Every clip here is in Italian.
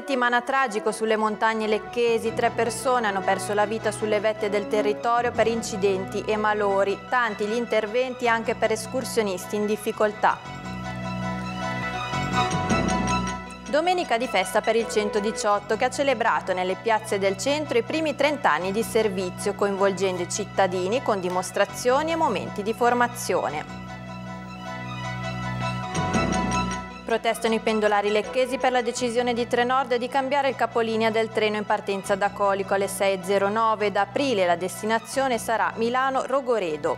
settimana tragico sulle montagne lecchesi, tre persone hanno perso la vita sulle vette del territorio per incidenti e malori, tanti gli interventi anche per escursionisti in difficoltà. Domenica di festa per il 118 che ha celebrato nelle piazze del centro i primi 30 anni di servizio coinvolgendo i cittadini con dimostrazioni e momenti di formazione. Protestano i pendolari lecchesi per la decisione di Trenord di cambiare il capolinea del treno in partenza da Colico alle 6.09 da aprile. La destinazione sarà Milano-Rogoredo.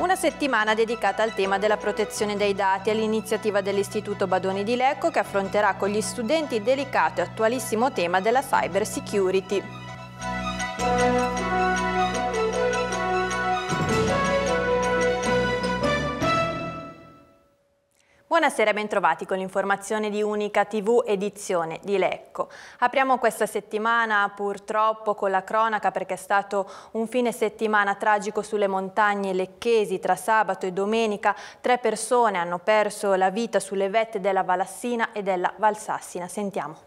Una settimana dedicata al tema della protezione dei dati all'iniziativa dell'Istituto Badoni di Lecco che affronterà con gli studenti il delicato e attualissimo tema della cyber security. Buonasera e bentrovati con l'informazione di Unica TV edizione di Lecco. Apriamo questa settimana purtroppo con la cronaca perché è stato un fine settimana tragico sulle montagne lecchesi tra sabato e domenica. Tre persone hanno perso la vita sulle vette della Valassina e della Valsassina. Sentiamo.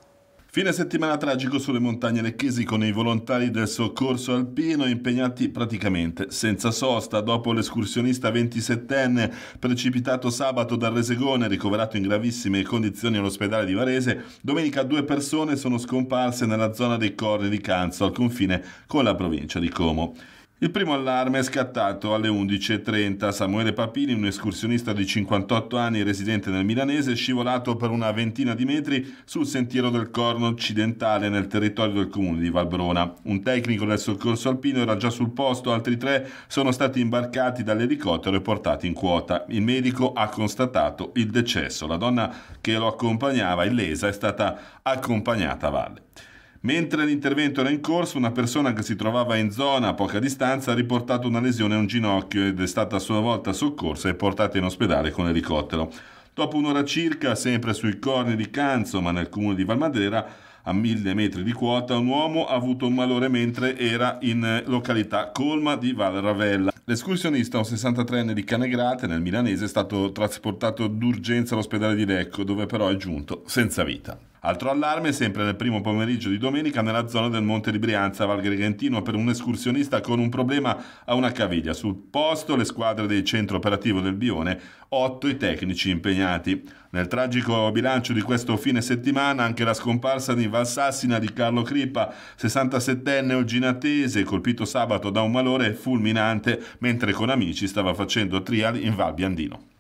Fine settimana tragico sulle montagne lecchesi con i volontari del soccorso alpino impegnati praticamente senza sosta dopo l'escursionista 27enne precipitato sabato dal Resegone ricoverato in gravissime condizioni all'ospedale di Varese. Domenica due persone sono scomparse nella zona dei Corni di Canzo al confine con la provincia di Como. Il primo allarme è scattato alle 11.30. Samuele Papini, un escursionista di 58 anni residente nel Milanese, è scivolato per una ventina di metri sul sentiero del Corno occidentale nel territorio del comune di Valbrona. Un tecnico del soccorso alpino era già sul posto, altri tre sono stati imbarcati dall'elicottero e portati in quota. Il medico ha constatato il decesso. La donna che lo accompagnava, illesa, è stata accompagnata a valle. Mentre l'intervento era in corso, una persona che si trovava in zona a poca distanza ha riportato una lesione a un ginocchio ed è stata a sua volta soccorsa e portata in ospedale con elicottero. Dopo un'ora circa, sempre sui corni di Canzo, ma nel comune di Valmadera, a mille metri di quota, un uomo ha avuto un malore mentre era in eh, località Colma di Val Ravella. L'escursionista, un 63enne di Canegrate, nel milanese, è stato trasportato d'urgenza all'ospedale di Lecco, dove però è giunto senza vita. Altro allarme sempre nel primo pomeriggio di domenica nella zona del Monte di Brianza, Val Gregentino, per un escursionista con un problema a una caviglia. Sul posto le squadre del centro operativo del Bione, 8 i tecnici impegnati. Nel tragico bilancio di questo fine settimana anche la scomparsa di Valsassina di Carlo Crippa, 67enne oginatese, colpito sabato da un malore fulminante mentre con amici stava facendo trial in Val Biandino.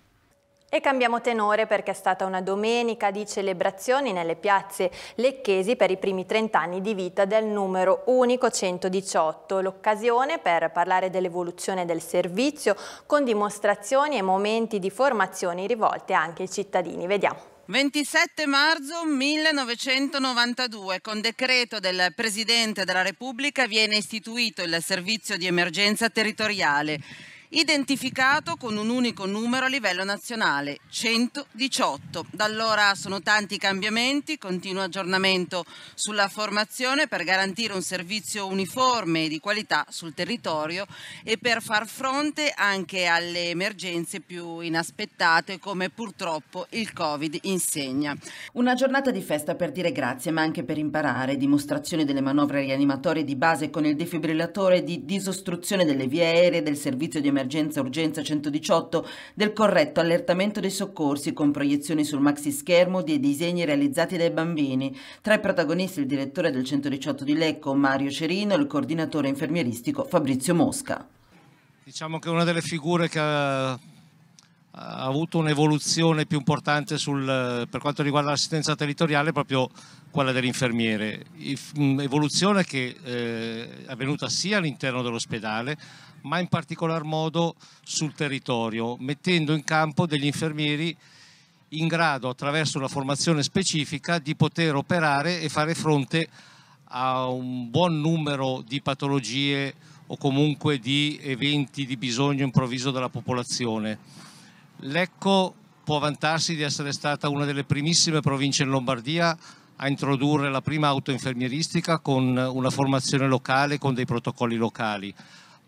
E cambiamo tenore perché è stata una domenica di celebrazioni nelle piazze lecchesi per i primi 30 anni di vita del numero unico 118. L'occasione per parlare dell'evoluzione del servizio con dimostrazioni e momenti di formazione rivolte anche ai cittadini. Vediamo. 27 marzo 1992, con decreto del Presidente della Repubblica, viene istituito il servizio di emergenza territoriale identificato con un unico numero a livello nazionale, 118. Da allora sono tanti i cambiamenti, continuo aggiornamento sulla formazione per garantire un servizio uniforme e di qualità sul territorio e per far fronte anche alle emergenze più inaspettate come purtroppo il Covid insegna. Una giornata di festa per dire grazie ma anche per imparare, dimostrazione delle manovre rianimatorie di base con il defibrillatore di disostruzione delle vie aeree del servizio di emergenza emergenza urgenza 118, del corretto allertamento dei soccorsi con proiezioni sul maxi schermo dei disegni realizzati dai bambini. Tra i protagonisti il direttore del 118 di Lecco, Mario Cerino, e il coordinatore infermieristico Fabrizio Mosca. Diciamo che una delle figure che ha ha avuto un'evoluzione più importante sul, per quanto riguarda l'assistenza territoriale, proprio quella dell'infermiere. Evoluzione che eh, è avvenuta sia all'interno dell'ospedale, ma in particolar modo sul territorio, mettendo in campo degli infermieri in grado, attraverso una formazione specifica, di poter operare e fare fronte a un buon numero di patologie o comunque di eventi di bisogno improvviso della popolazione Lecco può vantarsi di essere stata una delle primissime province in Lombardia a introdurre la prima autoinfermieristica con una formazione locale, con dei protocolli locali.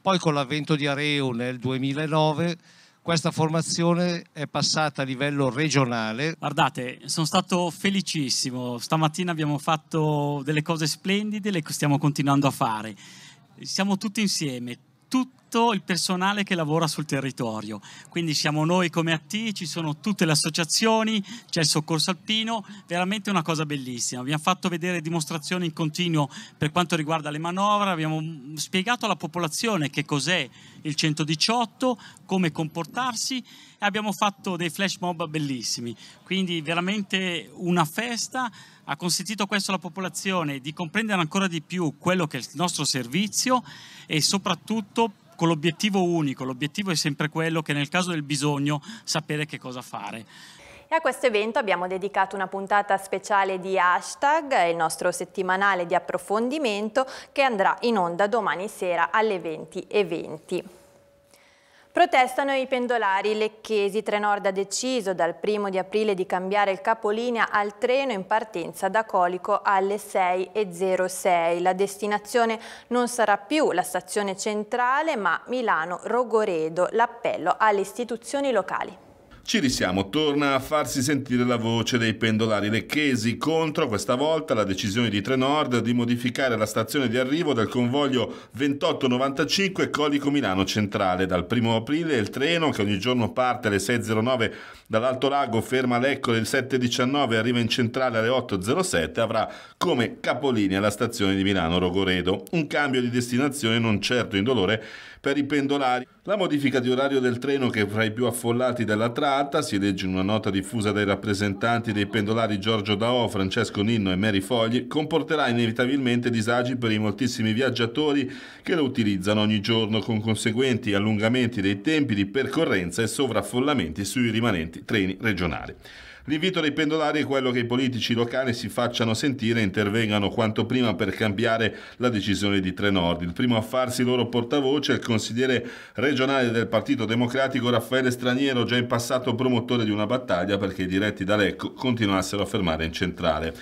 Poi con l'avvento di Areo nel 2009 questa formazione è passata a livello regionale. Guardate, sono stato felicissimo. Stamattina abbiamo fatto delle cose splendide, le stiamo continuando a fare. Siamo tutti insieme, tutto il personale che lavora sul territorio. Quindi siamo noi come AT, ci sono tutte le associazioni, c'è il soccorso alpino, veramente una cosa bellissima. Abbiamo fatto vedere dimostrazioni in continuo per quanto riguarda le manovre, abbiamo spiegato alla popolazione che cos'è il 118, come comportarsi e abbiamo fatto dei flash mob bellissimi. Quindi veramente una festa ha consentito questo alla popolazione di comprendere ancora di più quello che è il nostro servizio e soprattutto con l'obiettivo unico, l'obiettivo è sempre quello che nel caso del bisogno sapere che cosa fare. E a questo evento abbiamo dedicato una puntata speciale di Hashtag, il nostro settimanale di approfondimento, che andrà in onda domani sera alle 20.20. 20. Protestano i pendolari lecchesi. Trenord ha deciso dal primo di aprile di cambiare il capolinea al treno in partenza da Colico alle 6.06. La destinazione non sarà più la stazione centrale ma Milano-Rogoredo. L'appello alle istituzioni locali. Ci risiamo, torna a farsi sentire la voce dei pendolari lecchesi contro questa volta la decisione di Trenord di modificare la stazione di arrivo del convoglio 2895 Colico Milano Centrale. Dal 1 aprile il treno che ogni giorno parte alle 6.09 dall'Alto Lago ferma Lecco il 7.19 e arriva in centrale alle 8.07 avrà come capolinea la stazione di Milano Rogoredo. Un cambio di destinazione non certo indolore per i pendolari. La modifica di orario del treno che è fra i più affollati della tratta, si legge in una nota diffusa dai rappresentanti dei pendolari Giorgio Dao, Francesco Ninno e Mary Fogli, comporterà inevitabilmente disagi per i moltissimi viaggiatori che lo utilizzano ogni giorno con conseguenti allungamenti dei tempi di percorrenza e sovraffollamenti sui rimanenti treni regionali. L'invito dei pendolari è quello che i politici locali si facciano sentire e intervengano quanto prima per cambiare la decisione di Trenord. Il primo a farsi loro portavoce è il consigliere regionale del Partito Democratico Raffaele Straniero, già in passato promotore di una battaglia perché i diretti da Lecco continuassero a fermare in centrale.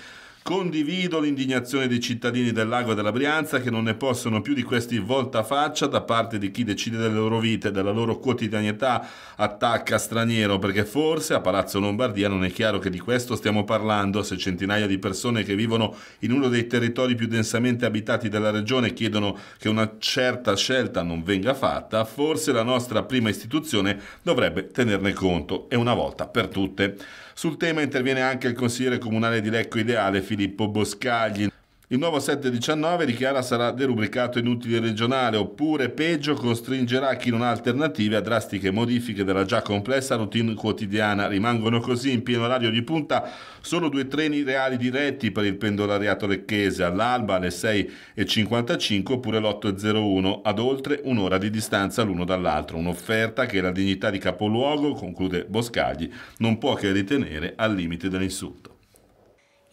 Condivido l'indignazione dei cittadini del lago e della Brianza che non ne possono più di questi voltafaccia da parte di chi decide delle loro vite, della loro quotidianità, attacca straniero, perché forse a Palazzo Lombardia non è chiaro che di questo stiamo parlando, se centinaia di persone che vivono in uno dei territori più densamente abitati della regione chiedono che una certa scelta non venga fatta, forse la nostra prima istituzione dovrebbe tenerne conto e una volta per tutte. Sul tema interviene anche il consigliere comunale di Lecco Ideale Filippo Boscagli. Il nuovo 719 dichiara sarà derubricato inutile regionale oppure peggio costringerà chi non ha alternative a drastiche modifiche della già complessa routine quotidiana. Rimangono così in pieno orario di punta solo due treni reali diretti per il pendolariato lecchese all'alba alle 6.55 oppure l'8.01 ad oltre un'ora di distanza l'uno dall'altro. Un'offerta che la dignità di capoluogo, conclude Boscagli, non può che ritenere al limite dell'insulto.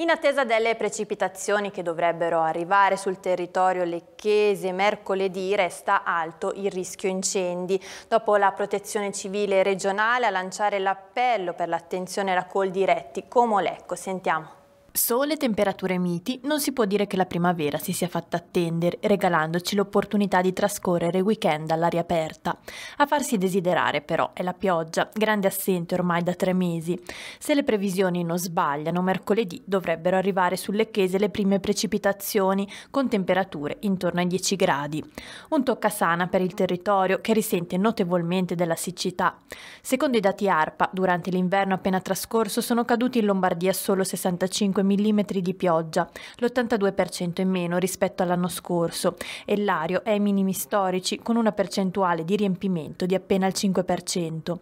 In attesa delle precipitazioni che dovrebbero arrivare sul territorio lecchese mercoledì resta alto il rischio incendi. Dopo la protezione civile regionale a lanciare l'appello per l'attenzione alla col diretti lecco, Sentiamo. Sole temperature miti, non si può dire che la primavera si sia fatta attendere, regalandoci l'opportunità di trascorrere il weekend all'aria aperta. A farsi desiderare però è la pioggia, grande assente ormai da tre mesi. Se le previsioni non sbagliano, mercoledì dovrebbero arrivare sulle Chese le prime precipitazioni, con temperature intorno ai 10 gradi. Un toccasana per il territorio che risente notevolmente della siccità. Secondo i dati ARPA, durante l'inverno appena trascorso sono caduti in Lombardia solo 65 25 mm di pioggia, l'82% in meno rispetto all'anno scorso, e l'ario è ai minimi storici con una percentuale di riempimento di appena il 5%.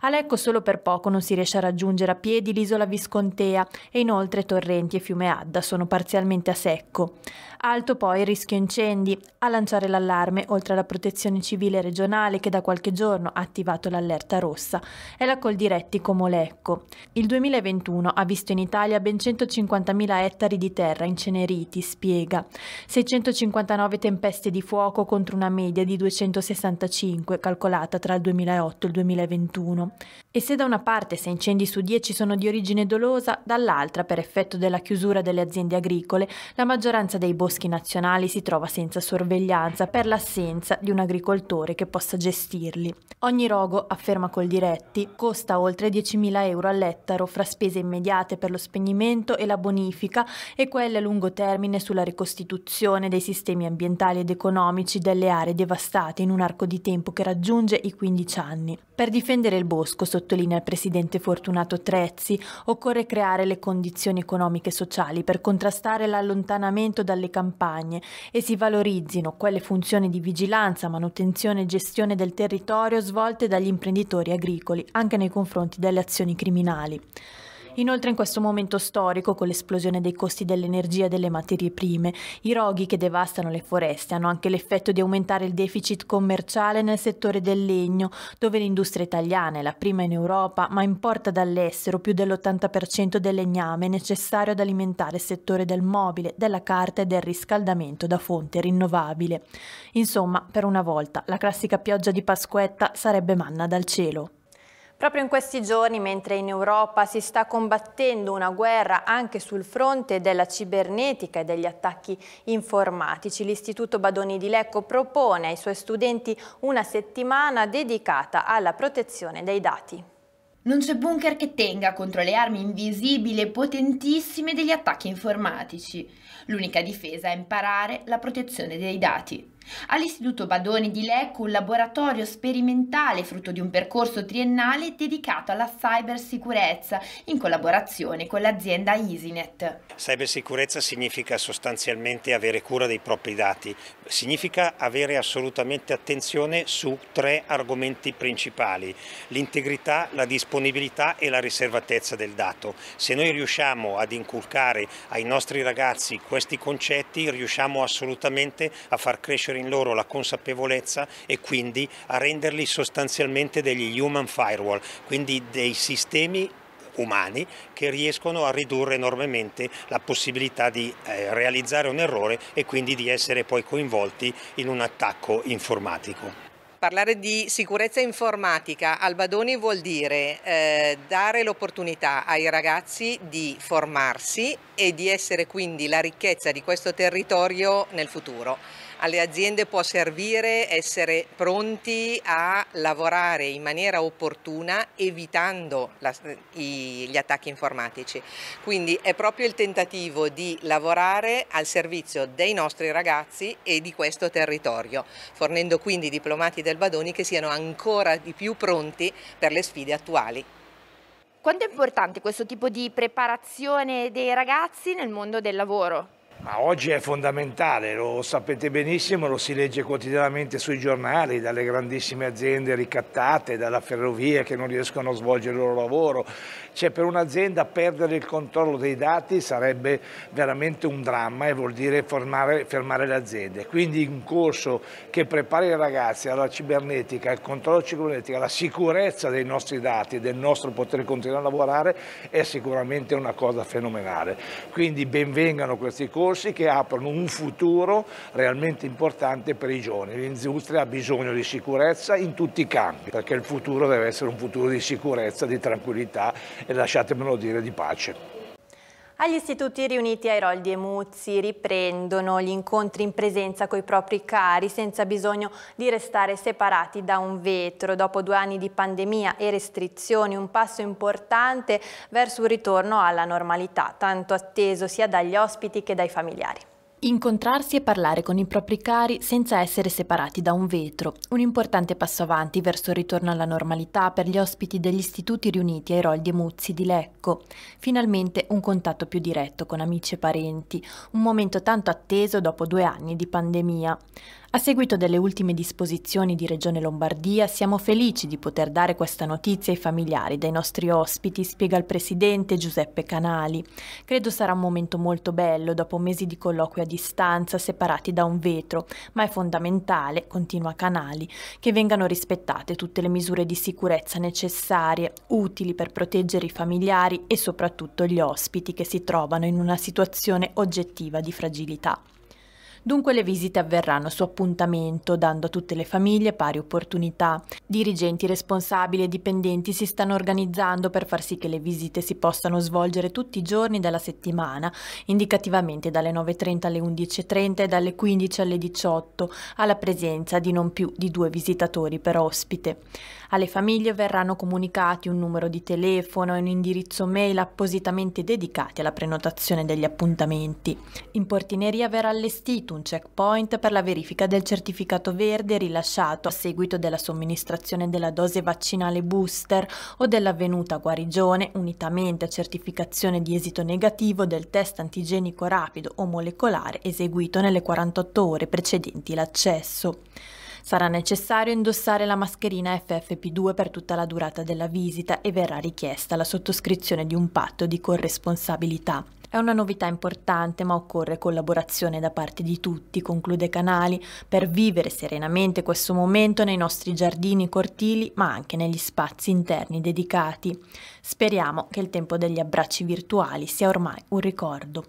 A Lecco solo per poco non si riesce a raggiungere a piedi l'isola Viscontea e inoltre torrenti e fiume Adda sono parzialmente a secco. Alto poi il rischio incendi. A lanciare l'allarme, oltre alla protezione civile regionale che da qualche giorno ha attivato l'allerta rossa, è la Coldiretti Comolecco. Il 2021 ha visto in Italia ben 150.000 ettari di terra inceneriti, spiega, 659 tempeste di fuoco contro una media di 265 calcolata tra il 2008 e il 2021. E se da una parte 6 incendi su 10 sono di origine dolosa, dall'altra, per effetto della chiusura delle aziende agricole, la maggioranza dei boschi nazionali si trova senza sorveglianza per l'assenza di un agricoltore che possa gestirli. Ogni rogo, afferma Coldiretti, costa oltre 10.000 euro all'ettaro fra spese immediate per lo spegnimento e la bonifica e quelle a lungo termine sulla ricostituzione dei sistemi ambientali ed economici delle aree devastate in un arco di tempo che raggiunge i 15 anni. Per difendere il bosco, sottolinea il presidente Fortunato Trezzi, occorre creare le condizioni economiche e sociali per contrastare l'allontanamento dalle campagne e si valorizzino quelle funzioni di vigilanza, manutenzione e gestione del territorio svolte dagli imprenditori agricoli anche nei confronti delle azioni criminali. Inoltre in questo momento storico, con l'esplosione dei costi dell'energia e delle materie prime, i roghi che devastano le foreste hanno anche l'effetto di aumentare il deficit commerciale nel settore del legno, dove l'industria italiana è la prima in Europa, ma importa dall'estero più dell'80% del legname necessario ad alimentare il settore del mobile, della carta e del riscaldamento da fonte rinnovabile. Insomma, per una volta, la classica pioggia di Pasquetta sarebbe manna dal cielo. Proprio in questi giorni, mentre in Europa si sta combattendo una guerra anche sul fronte della cibernetica e degli attacchi informatici, l'Istituto Badoni di Lecco propone ai suoi studenti una settimana dedicata alla protezione dei dati. Non c'è bunker che tenga contro le armi invisibili e potentissime degli attacchi informatici. L'unica difesa è imparare la protezione dei dati. All'Istituto Badoni di Lecco un laboratorio sperimentale frutto di un percorso triennale dedicato alla cybersicurezza in collaborazione con l'azienda Isinet. Cybersicurezza significa sostanzialmente avere cura dei propri dati, significa avere assolutamente attenzione su tre argomenti principali, l'integrità, la disponibilità e la riservatezza del dato. Se noi riusciamo ad inculcare ai nostri ragazzi questi concetti riusciamo assolutamente a far crescere mettere in loro la consapevolezza e quindi a renderli sostanzialmente degli human firewall, quindi dei sistemi umani che riescono a ridurre enormemente la possibilità di eh, realizzare un errore e quindi di essere poi coinvolti in un attacco informatico. Parlare di sicurezza informatica Albadoni vuol dire eh, dare l'opportunità ai ragazzi di formarsi e di essere quindi la ricchezza di questo territorio nel futuro alle aziende può servire essere pronti a lavorare in maniera opportuna evitando la, i, gli attacchi informatici. Quindi è proprio il tentativo di lavorare al servizio dei nostri ragazzi e di questo territorio, fornendo quindi diplomati del Badoni che siano ancora di più pronti per le sfide attuali. Quanto è importante questo tipo di preparazione dei ragazzi nel mondo del lavoro? Ma oggi è fondamentale, lo sapete benissimo, lo si legge quotidianamente sui giornali, dalle grandissime aziende ricattate, dalla ferrovia che non riescono a svolgere il loro lavoro. Cioè per un'azienda perdere il controllo dei dati sarebbe veramente un dramma e vuol dire formare, fermare le aziende. Quindi un corso che prepari i ragazzi alla cibernetica, al controllo cibernetico, alla sicurezza dei nostri dati, del nostro poter continuare a lavorare è sicuramente una cosa fenomenale. Quindi benvengano questi corsi percorsi che aprono un futuro realmente importante per i giovani. L'industria ha bisogno di sicurezza in tutti i campi, perché il futuro deve essere un futuro di sicurezza, di tranquillità e lasciatemelo dire di pace. Agli istituti riuniti Roldi e Muzzi riprendono gli incontri in presenza coi propri cari senza bisogno di restare separati da un vetro. Dopo due anni di pandemia e restrizioni un passo importante verso un ritorno alla normalità, tanto atteso sia dagli ospiti che dai familiari. Incontrarsi e parlare con i propri cari senza essere separati da un vetro, un importante passo avanti verso il ritorno alla normalità per gli ospiti degli istituti riuniti ai Roldi e Muzzi di Lecco. Finalmente un contatto più diretto con amici e parenti, un momento tanto atteso dopo due anni di pandemia. A seguito delle ultime disposizioni di Regione Lombardia, siamo felici di poter dare questa notizia ai familiari dei nostri ospiti, spiega il presidente Giuseppe Canali. Credo sarà un momento molto bello dopo mesi di colloqui a distanza, separati da un vetro, ma è fondamentale, continua Canali, che vengano rispettate tutte le misure di sicurezza necessarie, utili per proteggere i familiari e soprattutto gli ospiti che si trovano in una situazione oggettiva di fragilità. Dunque le visite avverranno su appuntamento, dando a tutte le famiglie pari opportunità. Dirigenti, responsabili e dipendenti si stanno organizzando per far sì che le visite si possano svolgere tutti i giorni della settimana, indicativamente dalle 9.30 alle 11.30 e dalle 15 alle 18, alla presenza di non più di due visitatori per ospite. Alle famiglie verranno comunicati un numero di telefono e un indirizzo mail appositamente dedicati alla prenotazione degli appuntamenti. In portineria verrà allestito un checkpoint per la verifica del certificato verde rilasciato a seguito della somministrazione della dose vaccinale booster o dell'avvenuta guarigione unitamente a certificazione di esito negativo del test antigenico rapido o molecolare eseguito nelle 48 ore precedenti l'accesso. Sarà necessario indossare la mascherina FFP2 per tutta la durata della visita e verrà richiesta la sottoscrizione di un patto di corresponsabilità. È una novità importante, ma occorre collaborazione da parte di tutti, conclude Canali, per vivere serenamente questo momento nei nostri giardini cortili, ma anche negli spazi interni dedicati. Speriamo che il tempo degli abbracci virtuali sia ormai un ricordo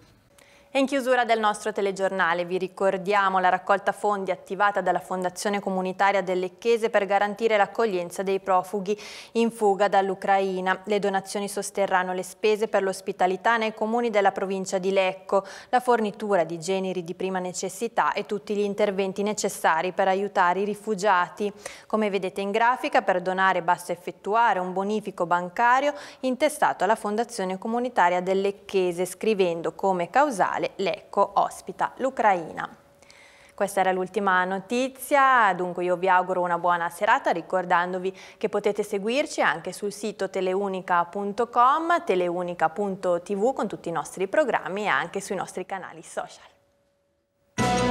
in chiusura del nostro telegiornale vi ricordiamo la raccolta fondi attivata dalla Fondazione Comunitaria delle Chiese per garantire l'accoglienza dei profughi in fuga dall'Ucraina. Le donazioni sosterranno le spese per l'ospitalità nei comuni della provincia di Lecco, la fornitura di generi di prima necessità e tutti gli interventi necessari per aiutare i rifugiati. Come vedete in grafica, per donare basta effettuare un bonifico bancario intestato alla Fondazione Comunitaria delle Chiese scrivendo come causale quale l'ECO ospita l'Ucraina. Questa era l'ultima notizia, dunque io vi auguro una buona serata ricordandovi che potete seguirci anche sul sito teleunica.com, teleunica.tv con tutti i nostri programmi e anche sui nostri canali social.